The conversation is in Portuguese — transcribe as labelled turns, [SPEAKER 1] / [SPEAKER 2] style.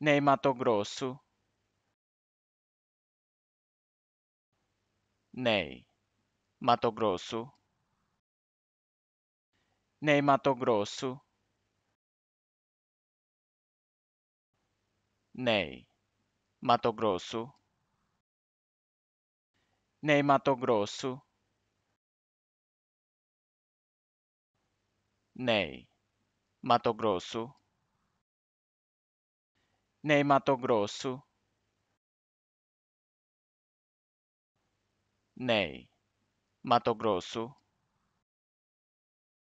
[SPEAKER 1] nem Mato Grosso, nem Mato Grosso, nem Mato Grosso, nem Mato Grosso, nem Mato Grosso, nem Mato Grosso nem Mato Grosso, nem Mato Grosso.